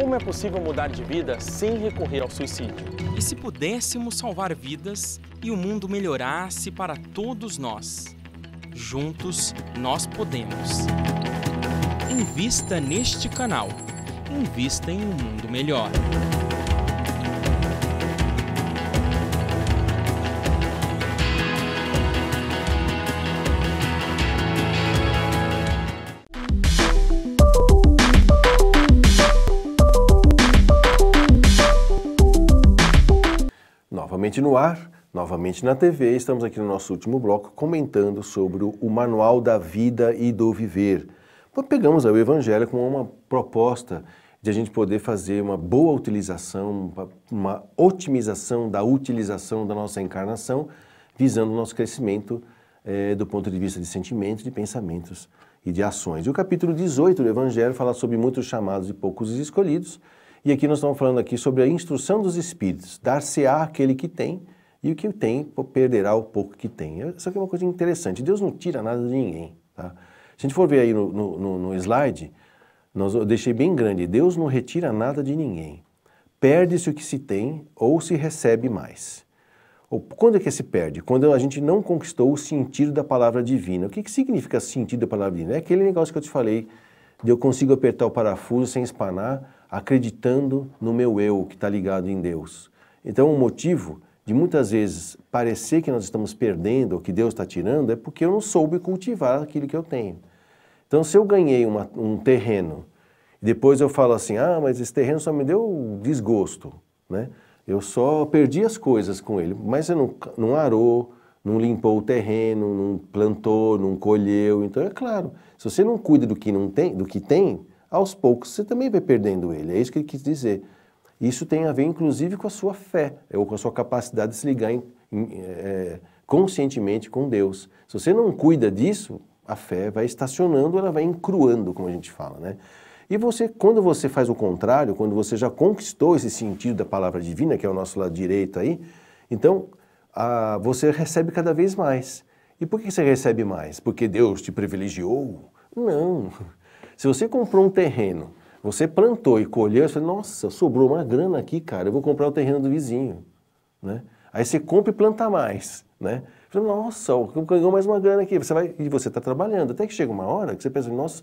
Como é possível mudar de vida sem recorrer ao suicídio? E se pudéssemos salvar vidas e o mundo melhorasse para todos nós? Juntos nós podemos. Invista neste canal. Invista em um mundo melhor. continuar no ar, novamente na TV. Estamos aqui no nosso último bloco comentando sobre o Manual da Vida e do Viver. Pegamos o Evangelho como uma proposta de a gente poder fazer uma boa utilização, uma otimização da utilização da nossa encarnação, visando o nosso crescimento é, do ponto de vista de sentimentos, de pensamentos e de ações. E o capítulo 18 do Evangelho fala sobre muitos chamados e poucos escolhidos, e aqui nós estamos falando aqui sobre a instrução dos espíritos, dar-se-á aquele que tem, e o que tem perderá o pouco que tem. É, isso aqui é uma coisa interessante, Deus não tira nada de ninguém. Tá? Se a gente for ver aí no, no, no slide, nós, eu deixei bem grande, Deus não retira nada de ninguém. Perde-se o que se tem ou se recebe mais. Quando é que se perde? Quando a gente não conquistou o sentido da palavra divina. O que, que significa sentido da palavra divina? É aquele negócio que eu te falei, de eu consigo apertar o parafuso sem espanar, acreditando no meu eu que está ligado em Deus. Então, o motivo de muitas vezes parecer que nós estamos perdendo ou que Deus está tirando é porque eu não soube cultivar aquilo que eu tenho. Então, se eu ganhei uma, um terreno e depois eu falo assim, ah, mas esse terreno só me deu desgosto, né? Eu só perdi as coisas com ele, mas você não, não arou, não limpou o terreno, não plantou, não colheu. Então, é claro, se você não cuida do que, não tem, do que tem, aos poucos você também vai perdendo ele. É isso que ele quis dizer. Isso tem a ver, inclusive, com a sua fé, ou com a sua capacidade de se ligar em, em, é, conscientemente com Deus. Se você não cuida disso, a fé vai estacionando, ela vai encruando, como a gente fala, né? E você, quando você faz o contrário, quando você já conquistou esse sentido da palavra divina, que é o nosso lado direito aí, então a, você recebe cada vez mais. E por que você recebe mais? Porque Deus te privilegiou? Não. Se você comprou um terreno, você plantou e colheu, você nossa, sobrou uma grana aqui, cara, eu vou comprar o terreno do vizinho, né? Aí você compra e planta mais, né? Você, nossa, ganhou mais uma grana aqui, você vai e você está trabalhando, até que chega uma hora que você pensa, nossa,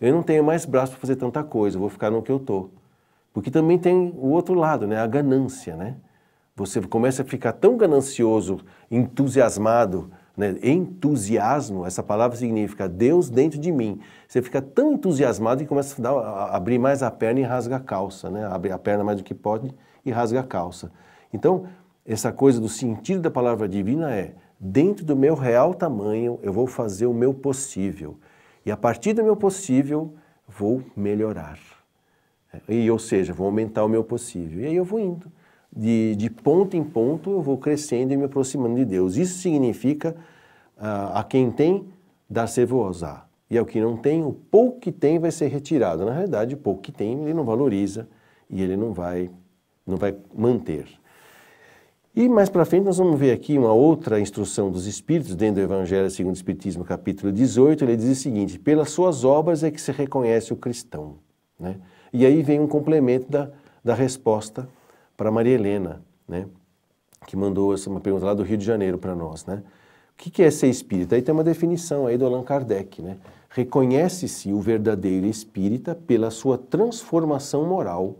eu não tenho mais braço para fazer tanta coisa, vou ficar no que eu tô. Porque também tem o outro lado, né? A ganância, né? Você começa a ficar tão ganancioso, entusiasmado né? Entusiasmo, essa palavra significa Deus dentro de mim. Você fica tão entusiasmado que começa a, dar, a abrir mais a perna e rasga a calça, né? abre a perna mais do que pode e rasga a calça. Então, essa coisa do sentido da palavra divina é: dentro do meu real tamanho, eu vou fazer o meu possível. E a partir do meu possível, vou melhorar. É, e, ou seja, vou aumentar o meu possível. E aí eu vou indo de, de ponto em ponto eu vou crescendo e me aproximando de Deus. Isso significa uh, a quem tem, dar-se usar E ao que não tem, o pouco que tem vai ser retirado. Na realidade, o pouco que tem ele não valoriza e ele não vai, não vai manter. E mais para frente nós vamos ver aqui uma outra instrução dos Espíritos, dentro do Evangelho segundo o Espiritismo, capítulo 18, ele diz o seguinte, pelas suas obras é que se reconhece o cristão. Né? E aí vem um complemento da, da resposta para Maria Helena, né? que mandou essa uma pergunta lá do Rio de Janeiro para nós, né? O que é ser espírita? Aí tem uma definição aí do Allan Kardec, né? Reconhece-se o verdadeiro espírita pela sua transformação moral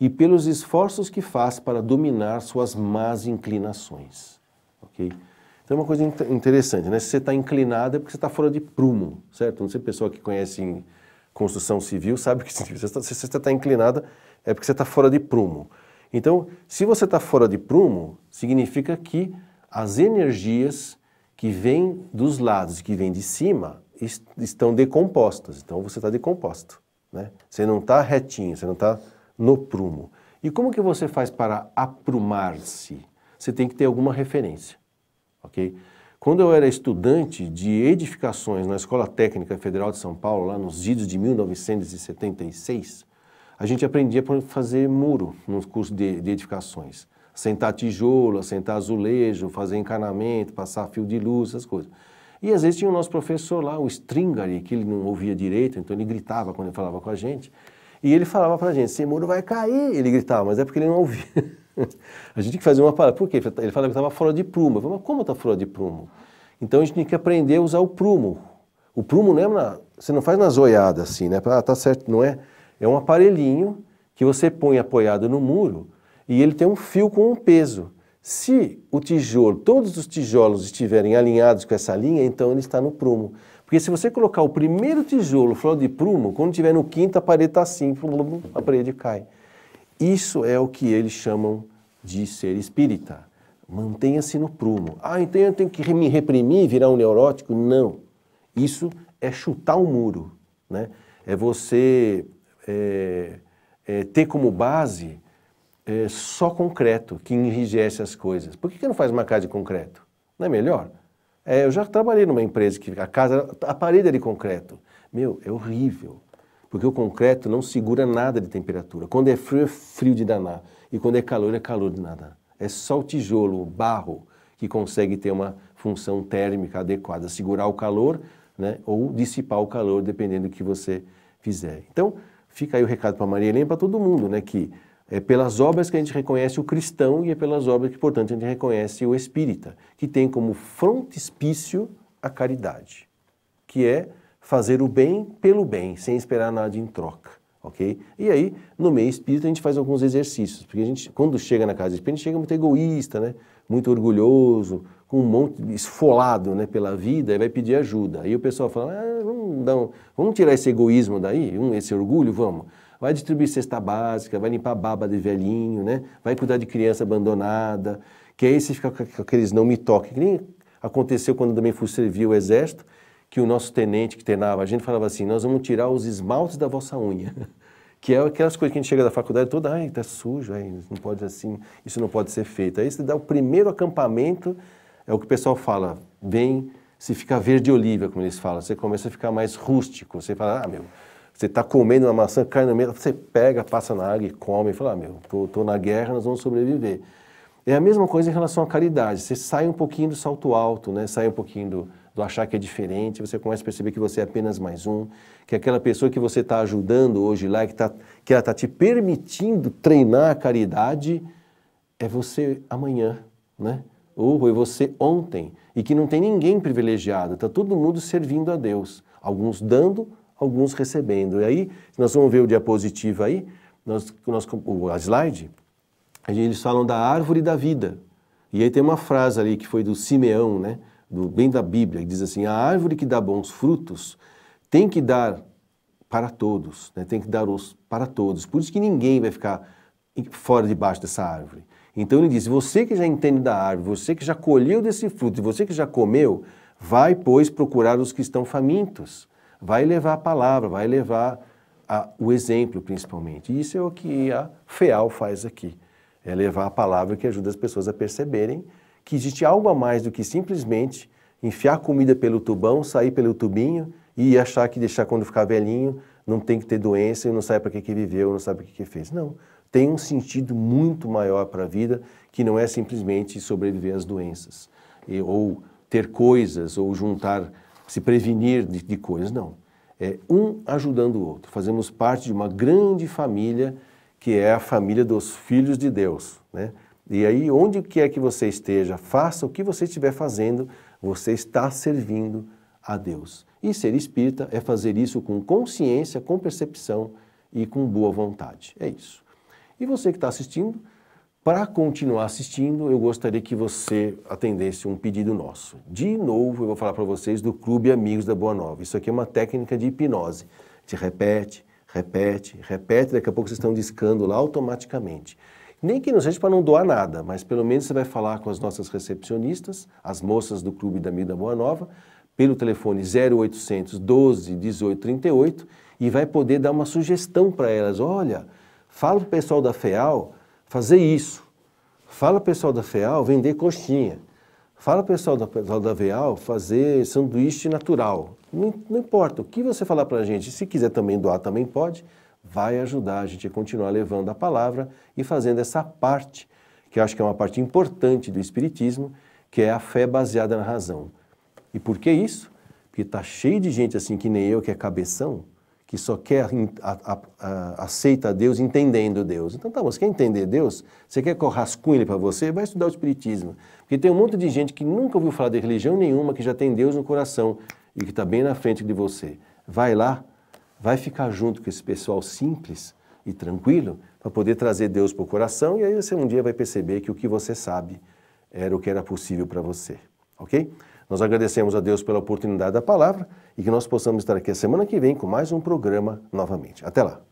e pelos esforços que faz para dominar suas más inclinações, ok? Então é uma coisa interessante, né? Se você está inclinado é porque você está fora de prumo, certo? Não sei pessoa que conhece construção civil sabe o que se você está tá inclinada é porque você está fora de prumo. Então, se você está fora de prumo, significa que as energias que vêm dos lados, que vêm de cima, est estão decompostas. Então, você está decomposto. Né? Você não está retinho, você não está no prumo. E como que você faz para aprumar-se? Você tem que ter alguma referência, ok? Quando eu era estudante de edificações na Escola Técnica Federal de São Paulo, lá nos idos de 1976, a gente aprendia para fazer muro nos cursos de, de edificações. Sentar tijolo, sentar azulejo, fazer encanamento, passar fio de luz, essas coisas. E às vezes tinha o nosso professor lá, o Stringer, que ele não ouvia direito, então ele gritava quando ele falava com a gente. E ele falava para a gente, esse muro vai cair. Ele gritava, mas é porque ele não ouvia. a gente tinha que fazer uma parada. Por quê? Ele falava que estava fora de prumo. Eu falei, mas como está fora de prumo? Então a gente tinha que aprender a usar o prumo. O prumo, lembra? Né, você não faz na zoiada assim, né? Ah, tá certo, não é? É um aparelhinho que você põe apoiado no muro e ele tem um fio com um peso. Se o tijolo, todos os tijolos estiverem alinhados com essa linha, então ele está no prumo. Porque se você colocar o primeiro tijolo fora de prumo, quando estiver no quinto, a parede está assim, a parede cai. Isso é o que eles chamam de ser espírita. Mantenha-se no prumo. Ah, então eu tenho que me reprimir, virar um neurótico? Não. Isso é chutar o um muro, né? É você é, é, ter como base é, só concreto que enrijece as coisas. Por que, que não faz uma casa de concreto? Não é melhor? É, eu já trabalhei numa empresa que a casa, a parede é de concreto. Meu, é horrível. Porque o concreto não segura nada de temperatura. Quando é frio, é frio de danar. E quando é calor, é calor de nada. É só o tijolo, o barro, que consegue ter uma função térmica adequada, segurar o calor né, ou dissipar o calor, dependendo do que você fizer. Então, Fica aí o recado para Maria Helena e para todo mundo, né? Que é pelas obras que a gente reconhece o cristão e é pelas obras que, portanto, a gente reconhece o espírita, que tem como frontispício a caridade, que é fazer o bem pelo bem, sem esperar nada em troca, ok? E aí, no meio espírita, a gente faz alguns exercícios, porque a gente, quando chega na casa espírita, a gente chega muito egoísta, né? muito orgulhoso, com um monte de esfolado né, pela vida e vai pedir ajuda. Aí o pessoal fala, ah, vamos, um, vamos, tirar esse egoísmo daí, um, esse orgulho, vamos. Vai distribuir cesta básica, vai limpar a baba de velhinho, né? vai cuidar de criança abandonada, que aí você fica com aqueles não me toque Que nem aconteceu quando também fui servir o exército, que o nosso tenente que treinava a gente falava assim, nós vamos tirar os esmaltes da vossa unha. Que é aquelas coisas que a gente chega da faculdade toda, ai, tá sujo, ai, não pode assim, isso não pode ser feito. Aí você dá o primeiro acampamento, é o que o pessoal fala, vem, se fica verde oliva, como eles falam, você começa a ficar mais rústico, você fala, ah, meu, você está comendo uma maçã, cai no meio, você pega, passa na água e come, e fala, ah, meu, tô, tô na guerra, nós vamos sobreviver. É a mesma coisa em relação à caridade, você sai um pouquinho do salto alto, né, sai um pouquinho do do achar que é diferente, você começa a perceber que você é apenas mais um, que é aquela pessoa que você está ajudando hoje lá, que, tá, que ela está te permitindo treinar a caridade, é você amanhã, né? Ou foi é você ontem, e que não tem ninguém privilegiado, está todo mundo servindo a Deus, alguns dando, alguns recebendo. E aí, nós vamos ver o diapositivo aí, nós, nós, o slide, eles falam da árvore da vida. E aí tem uma frase ali que foi do Simeão, né? do bem da Bíblia, que diz assim: a árvore que dá bons frutos tem que dar para todos, né? tem que dar os para todos. Por isso que ninguém vai ficar fora debaixo dessa árvore. Então ele diz: você que já entende da árvore, você que já colheu desse fruto, você que já comeu, vai, pois, procurar os que estão famintos. Vai levar a palavra, vai levar a, o exemplo, principalmente. E isso é o que a FEAL faz aqui: é levar a palavra que ajuda as pessoas a perceberem que existe algo a mais do que simplesmente enfiar comida pelo tubão, sair pelo tubinho e achar que deixar quando ficar velhinho não tem que ter doença e não sabe para que, que viveu, não sabe o que, que fez. Não. Tem um sentido muito maior para a vida que não é simplesmente sobreviver às doenças e, ou ter coisas ou juntar, se prevenir de, de coisas. Não. É um ajudando o outro. Fazemos parte de uma grande família que é a família dos filhos de Deus, né? E aí, onde quer que você esteja, faça o que você estiver fazendo, você está servindo a Deus. E ser espírita é fazer isso com consciência, com percepção e com boa vontade. É isso. E você que está assistindo, para continuar assistindo, eu gostaria que você atendesse um pedido nosso. De novo, eu vou falar para vocês do Clube Amigos da Boa Nova. Isso aqui é uma técnica de hipnose. Te repete, repete, repete, daqui a pouco vocês estão discando lá automaticamente. Nem que não seja para não doar nada, mas pelo menos você vai falar com as nossas recepcionistas, as moças do Clube da Mida Boa Nova, pelo telefone 0800 12 18 38 e vai poder dar uma sugestão para elas. Olha, fala para o pessoal da FEAL fazer isso. Fala para o pessoal da FEAL vender coxinha. Fala para o pessoal da, da FEAL fazer sanduíche natural. Não, não importa, o que você falar para a gente, se quiser também doar, também pode vai ajudar a gente a continuar levando a palavra e fazendo essa parte, que eu acho que é uma parte importante do Espiritismo, que é a fé baseada na razão. E por que isso? Porque está cheio de gente assim que nem eu, que é cabeção, que só quer a, a, a, aceita Deus entendendo Deus. Então tá, você quer entender Deus? Você quer que eu rascunhe ele para você? Vai estudar o Espiritismo. Porque tem um monte de gente que nunca ouviu falar de religião nenhuma, que já tem Deus no coração e que está bem na frente de você. Vai lá, vai ficar junto com esse pessoal simples e tranquilo para poder trazer Deus para o coração e aí você um dia vai perceber que o que você sabe era o que era possível para você, ok? Nós agradecemos a Deus pela oportunidade da palavra e que nós possamos estar aqui a semana que vem com mais um programa novamente. Até lá!